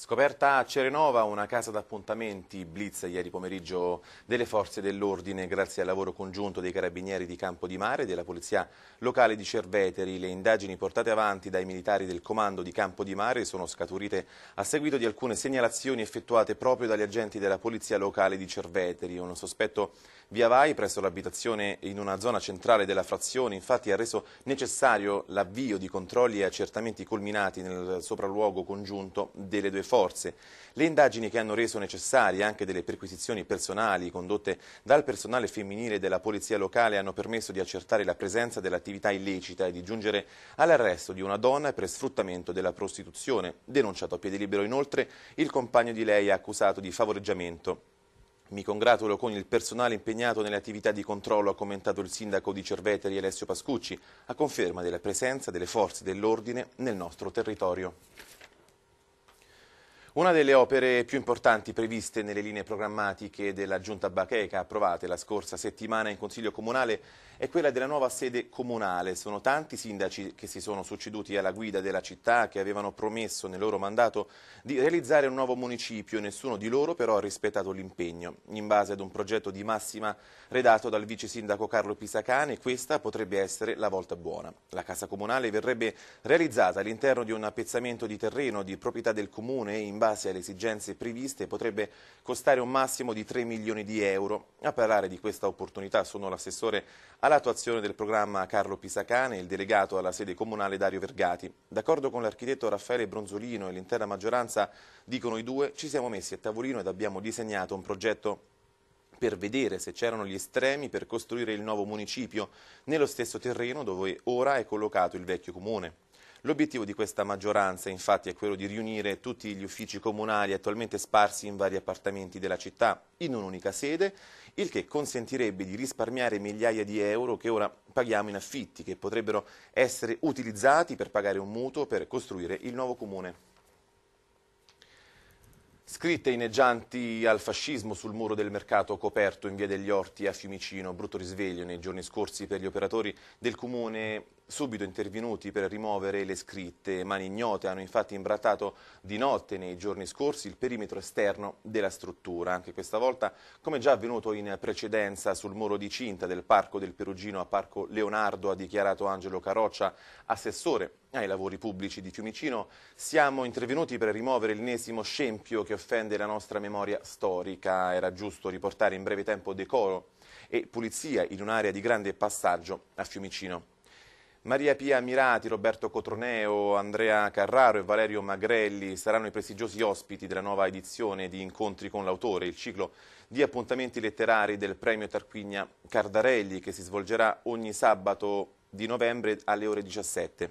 Scoperta a Cerenova una casa d'appuntamenti blitz ieri pomeriggio delle forze dell'ordine grazie al lavoro congiunto dei carabinieri di Campo di Mare e della polizia locale di Cerveteri. Le indagini portate avanti dai militari del comando di Campo di Mare sono scaturite a seguito di alcune segnalazioni effettuate proprio dagli agenti della polizia locale di Cerveteri. Un sospetto via vai presso l'abitazione in una zona centrale della frazione infatti ha reso necessario l'avvio di controlli e accertamenti culminati nel sopralluogo congiunto delle due forze forze. Le indagini che hanno reso necessarie anche delle perquisizioni personali condotte dal personale femminile della polizia locale hanno permesso di accertare la presenza dell'attività illecita e di giungere all'arresto di una donna per sfruttamento della prostituzione, denunciato a piedi libero inoltre il compagno di lei accusato di favoreggiamento. Mi congratulo con il personale impegnato nelle attività di controllo, ha commentato il sindaco di Cerveteri Alessio Pascucci, a conferma della presenza delle forze dell'ordine nel nostro territorio. Una delle opere più importanti previste nelle linee programmatiche della Giunta Bacheca approvate la scorsa settimana in Consiglio Comunale è quella della nuova sede comunale. Sono tanti sindaci che si sono succeduti alla guida della città che avevano promesso nel loro mandato di realizzare un nuovo municipio. Nessuno di loro però ha rispettato l'impegno. In base ad un progetto di massima redatto dal vice sindaco Carlo Pisacane, questa potrebbe essere la volta buona. La casa comunale verrebbe realizzata all'interno di un appezzamento di terreno di proprietà del comune in base alle esigenze previste potrebbe costare un massimo di 3 milioni di euro. A parlare di questa opportunità sono l'assessore all'attuazione del programma Carlo Pisacane e il delegato alla sede comunale Dario Vergati. D'accordo con l'architetto Raffaele Bronzolino e l'intera maggioranza, dicono i due, ci siamo messi a tavolino ed abbiamo disegnato un progetto per vedere se c'erano gli estremi per costruire il nuovo municipio nello stesso terreno dove ora è collocato il vecchio comune. L'obiettivo di questa maggioranza infatti è quello di riunire tutti gli uffici comunali attualmente sparsi in vari appartamenti della città in un'unica sede, il che consentirebbe di risparmiare migliaia di euro che ora paghiamo in affitti, che potrebbero essere utilizzati per pagare un mutuo per costruire il nuovo comune. Scritte inneggianti al fascismo sul muro del mercato coperto in via degli Orti a Fiumicino, brutto risveglio nei giorni scorsi per gli operatori del comune subito intervenuti per rimuovere le scritte. Mani ignote hanno infatti imbrattato di notte nei giorni scorsi il perimetro esterno della struttura. Anche questa volta, come già avvenuto in precedenza sul muro di cinta del Parco del Perugino a Parco Leonardo, ha dichiarato Angelo Caroccia, assessore ai lavori pubblici di Fiumicino, siamo intervenuti per rimuovere l'ennesimo scempio che offende la nostra memoria storica. Era giusto riportare in breve tempo decoro e pulizia in un'area di grande passaggio a Fiumicino. Maria Pia Mirati, Roberto Cotroneo, Andrea Carraro e Valerio Magrelli saranno i prestigiosi ospiti della nuova edizione di Incontri con l'autore, il ciclo di appuntamenti letterari del premio Tarquinia Cardarelli che si svolgerà ogni sabato di novembre alle ore 17.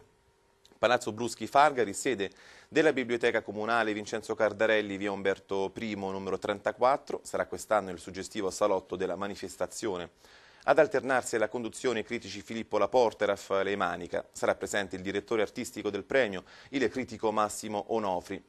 Palazzo Bruschi Fargari, sede della Biblioteca Comunale Vincenzo Cardarelli, via Umberto I, numero 34, sarà quest'anno il suggestivo salotto della manifestazione. Ad alternarsi alla conduzione i critici Filippo Laporta e Raffaele Manica. Sarà presente il direttore artistico del premio, il critico Massimo Onofri.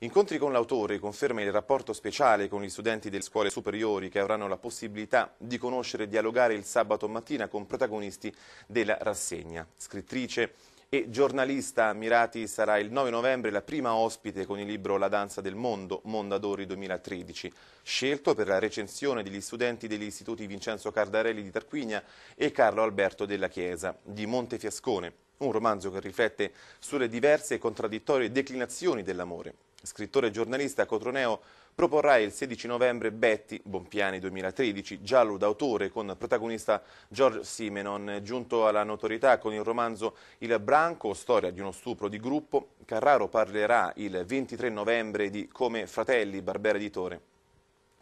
Incontri con l'autore, conferma il rapporto speciale con gli studenti delle scuole superiori che avranno la possibilità di conoscere e dialogare il sabato mattina con protagonisti della rassegna. Scrittrice e giornalista Mirati sarà il 9 novembre la prima ospite con il libro La danza del mondo, Mondadori 2013, scelto per la recensione degli studenti degli istituti Vincenzo Cardarelli di Tarquinia e Carlo Alberto della Chiesa di Montefiascone, un romanzo che riflette sulle diverse e contraddittorie declinazioni dell'amore, Scrittore e giornalista Cotroneo proporrà il 16 novembre Betty, Bompiani 2013, giallo d'autore con protagonista George Simenon, giunto alla notorietà con il romanzo Il Branco, storia di uno stupro di gruppo. Carraro parlerà il 23 novembre di Come fratelli, Barbera Editore.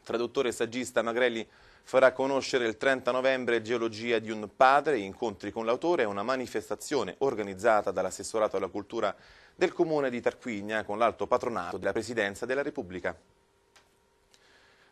Traduttore e saggista Magrelli farà conoscere il 30 novembre Geologia di un padre, incontri con l'autore una manifestazione organizzata dall'assessorato alla cultura del comune di Tarquinia con l'alto patronato della Presidenza della Repubblica.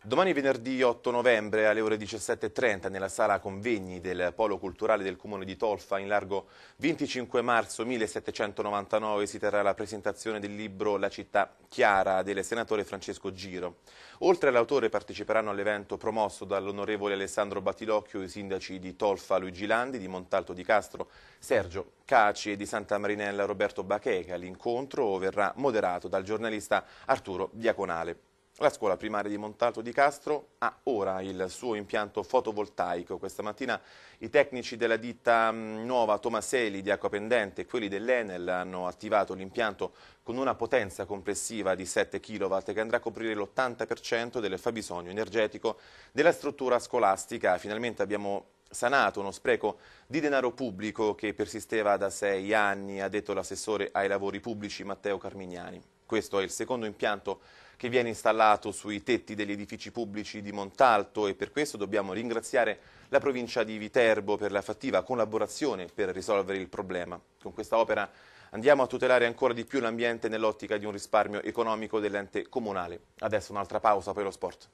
Domani venerdì 8 novembre alle ore 17.30 nella sala convegni del Polo Culturale del Comune di Tolfa in largo 25 marzo 1799 si terrà la presentazione del libro La città chiara del senatore Francesco Giro. Oltre all'autore parteciperanno all'evento promosso dall'onorevole Alessandro Batilocchio i sindaci di Tolfa Luigi Landi, di Montalto di Castro Sergio Caci e di Santa Marinella Roberto Bachega. L'incontro verrà moderato dal giornalista Arturo Diaconale. La scuola primaria di Montalto di Castro ha ora il suo impianto fotovoltaico. Questa mattina i tecnici della ditta mm, nuova Tomaseli di Acquapendente e quelli dell'Enel hanno attivato l'impianto con una potenza complessiva di 7 kW che andrà a coprire l'80% del fabbisogno energetico della struttura scolastica. Finalmente abbiamo sanato uno spreco di denaro pubblico che persisteva da sei anni, ha detto l'assessore ai lavori pubblici Matteo Carmignani. Questo è il secondo impianto che viene installato sui tetti degli edifici pubblici di Montalto e per questo dobbiamo ringraziare la provincia di Viterbo per la fattiva collaborazione per risolvere il problema. Con questa opera andiamo a tutelare ancora di più l'ambiente nell'ottica di un risparmio economico dell'ente comunale. Adesso un'altra pausa poi lo sport.